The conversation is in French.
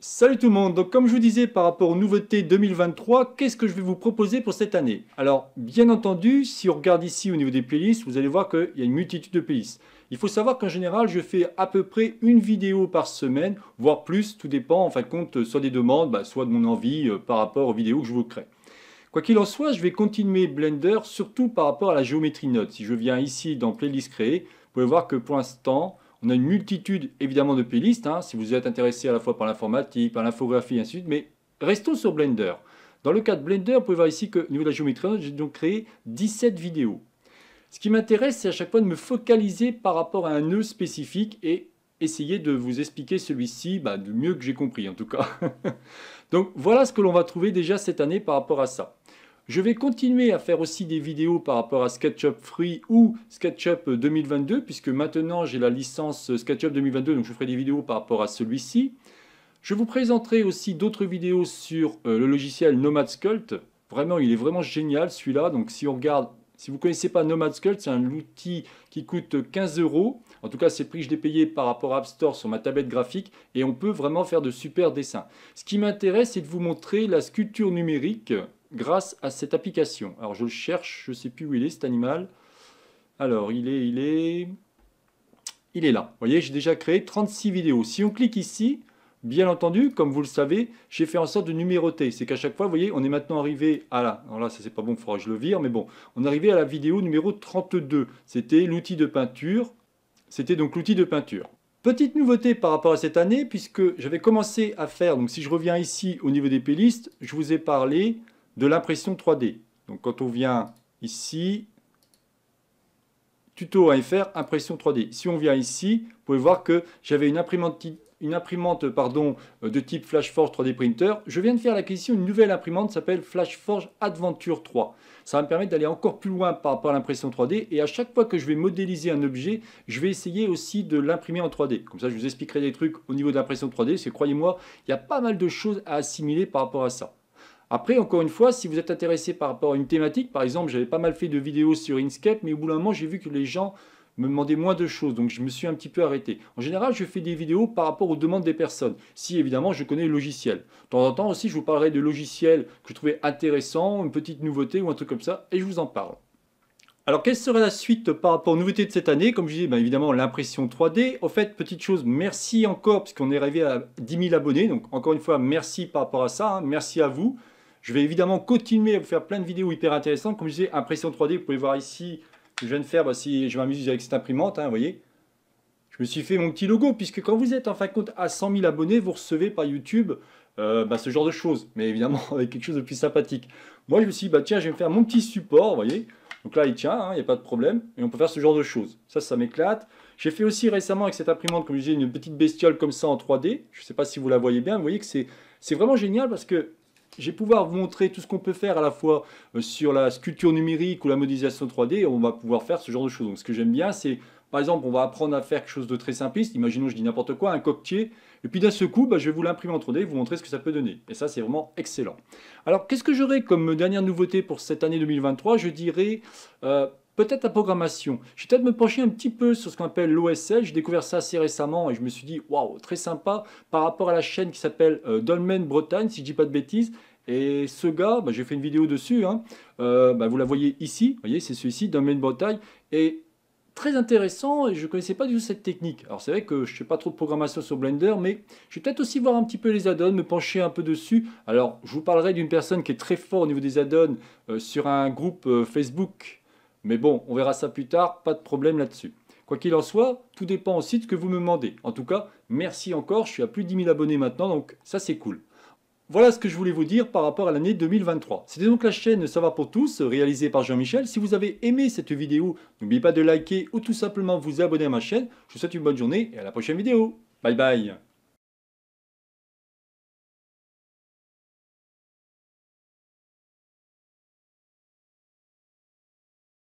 Salut tout le monde, donc comme je vous disais par rapport aux nouveautés 2023, qu'est-ce que je vais vous proposer pour cette année Alors bien entendu, si on regarde ici au niveau des playlists, vous allez voir qu'il y a une multitude de playlists. Il faut savoir qu'en général, je fais à peu près une vidéo par semaine, voire plus, tout dépend en fin de compte, soit des demandes, bah, soit de mon envie euh, par rapport aux vidéos que je vous crée. Quoi qu'il en soit, je vais continuer Blender, surtout par rapport à la géométrie note. Si je viens ici dans Playlist créé, vous pouvez voir que pour l'instant, on a une multitude évidemment de playlists, hein, si vous êtes intéressé à la fois par l'informatique, par l'infographie, ainsi de suite, mais restons sur Blender. Dans le cas de Blender, vous pouvez voir ici que au niveau de la géométrie, j'ai donc créé 17 vidéos. Ce qui m'intéresse, c'est à chaque fois de me focaliser par rapport à un nœud spécifique et essayer de vous expliquer celui-ci bah, du mieux que j'ai compris en tout cas. donc voilà ce que l'on va trouver déjà cette année par rapport à ça. Je vais continuer à faire aussi des vidéos par rapport à SketchUp Free ou SketchUp 2022, puisque maintenant j'ai la licence SketchUp 2022, donc je ferai des vidéos par rapport à celui-ci. Je vous présenterai aussi d'autres vidéos sur euh, le logiciel Nomad Sculpt. Vraiment, il est vraiment génial celui-là. Donc si on regarde, si vous ne connaissez pas Nomad Sculpt, c'est un outil qui coûte 15 euros. En tout cas, c'est le prix que je l'ai payé par rapport à App Store sur ma tablette graphique. Et on peut vraiment faire de super dessins. Ce qui m'intéresse, c'est de vous montrer la sculpture numérique grâce à cette application. Alors je le cherche, je ne sais plus où il est cet animal. Alors il est, il est, il est là. Vous voyez, j'ai déjà créé 36 vidéos. Si on clique ici, bien entendu, comme vous le savez, j'ai fait en sorte de numéroter. C'est qu'à chaque fois, vous voyez, on est maintenant arrivé à la... Alors là, ça c'est pas bon, il faudra que je le vire, mais bon. On est arrivé à la vidéo numéro 32. C'était l'outil de peinture. C'était donc l'outil de peinture. Petite nouveauté par rapport à cette année, puisque j'avais commencé à faire, donc si je reviens ici au niveau des playlists, je vous ai parlé de l'impression 3D. Donc quand on vient ici, tuto à impression 3D. Si on vient ici, vous pouvez voir que j'avais une imprimante, une imprimante pardon, euh, de type FlashForge 3D Printer. Je viens de faire l'acquisition d'une nouvelle imprimante qui s'appelle FlashForge Adventure 3. Ça va me permettre d'aller encore plus loin par rapport à l'impression 3D. Et à chaque fois que je vais modéliser un objet, je vais essayer aussi de l'imprimer en 3D. Comme ça, je vous expliquerai des trucs au niveau de l'impression 3D. Parce croyez-moi, il y a pas mal de choses à assimiler par rapport à ça. Après, encore une fois, si vous êtes intéressé par rapport à une thématique, par exemple, j'avais pas mal fait de vidéos sur Inkscape, mais au bout d'un moment, j'ai vu que les gens me demandaient moins de choses, donc je me suis un petit peu arrêté. En général, je fais des vidéos par rapport aux demandes des personnes, si évidemment je connais le logiciel. De temps en temps aussi, je vous parlerai de logiciels que je trouvais intéressants, une petite nouveauté ou un truc comme ça, et je vous en parle. Alors, quelle serait la suite par rapport aux nouveautés de cette année Comme je disais, ben évidemment, l'impression 3D. Au fait, petite chose, merci encore, puisqu'on est arrivé à 10 000 abonnés. Donc, encore une fois, merci par rapport à ça. Hein. merci à vous. Je vais évidemment continuer à vous faire plein de vidéos hyper intéressantes. Comme je disais, impression 3D, vous pouvez voir ici, je viens de faire, si je m'amuse avec cette imprimante, hein, vous voyez. Je me suis fait mon petit logo, puisque quand vous êtes en fin de compte à 100 000 abonnés, vous recevez par YouTube euh, bah, ce genre de choses, mais évidemment avec quelque chose de plus sympathique. Moi, je me suis dit, bah, tiens, je vais me faire mon petit support, vous voyez. Donc là, il tient, hein, il n'y a pas de problème, et on peut faire ce genre de choses. Ça, ça m'éclate. J'ai fait aussi récemment avec cette imprimante, comme je disais, une petite bestiole comme ça en 3D. Je ne sais pas si vous la voyez bien, vous voyez que c'est vraiment génial parce que vais pouvoir vous montrer tout ce qu'on peut faire à la fois euh, sur la sculpture numérique ou la modélisation 3D, on va pouvoir faire ce genre de choses. Donc ce que j'aime bien, c'est par exemple, on va apprendre à faire quelque chose de très simpliste, imaginons je dis n'importe quoi, un coquetier, et puis d'un seul coup, bah, je vais vous l'imprimer en 3D et vous montrer ce que ça peut donner. Et ça, c'est vraiment excellent. Alors, qu'est-ce que j'aurai comme dernière nouveauté pour cette année 2023 Je dirais... Euh, peut-être la programmation. Je vais peut-être me pencher un petit peu sur ce qu'on appelle l'OSL. J'ai découvert ça assez récemment et je me suis dit, waouh, très sympa par rapport à la chaîne qui s'appelle euh, Dolmen Bretagne, si je dis pas de bêtises. Et ce gars, bah, j'ai fait une vidéo dessus, hein. euh, bah, vous la voyez ici, vous voyez, c'est celui-ci, Dolmen Bretagne. Et très intéressant et je ne connaissais pas du tout cette technique. Alors c'est vrai que je ne fais pas trop de programmation sur Blender, mais je vais peut-être aussi voir un petit peu les add-ons, me pencher un peu dessus. Alors je vous parlerai d'une personne qui est très fort au niveau des add-ons euh, sur un groupe Facebook mais bon, on verra ça plus tard, pas de problème là-dessus. Quoi qu'il en soit, tout dépend aussi de ce que vous me demandez. En tout cas, merci encore, je suis à plus de 10 000 abonnés maintenant, donc ça c'est cool. Voilà ce que je voulais vous dire par rapport à l'année 2023. C'était donc la chaîne Ça va pour tous, réalisée par Jean-Michel. Si vous avez aimé cette vidéo, n'oubliez pas de liker ou tout simplement vous abonner à ma chaîne. Je vous souhaite une bonne journée et à la prochaine vidéo. Bye bye